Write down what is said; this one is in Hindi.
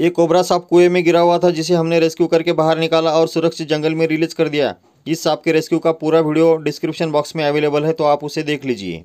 ये कोबरा सांप कुएं में गिरा हुआ था जिसे हमने रेस्क्यू करके बाहर निकाला और सुरक्षित जंगल में रिलीज कर दिया इस सांप के रेस्क्यू का पूरा वीडियो डिस्क्रिप्शन बॉक्स में अवेलेबल है तो आप उसे देख लीजिए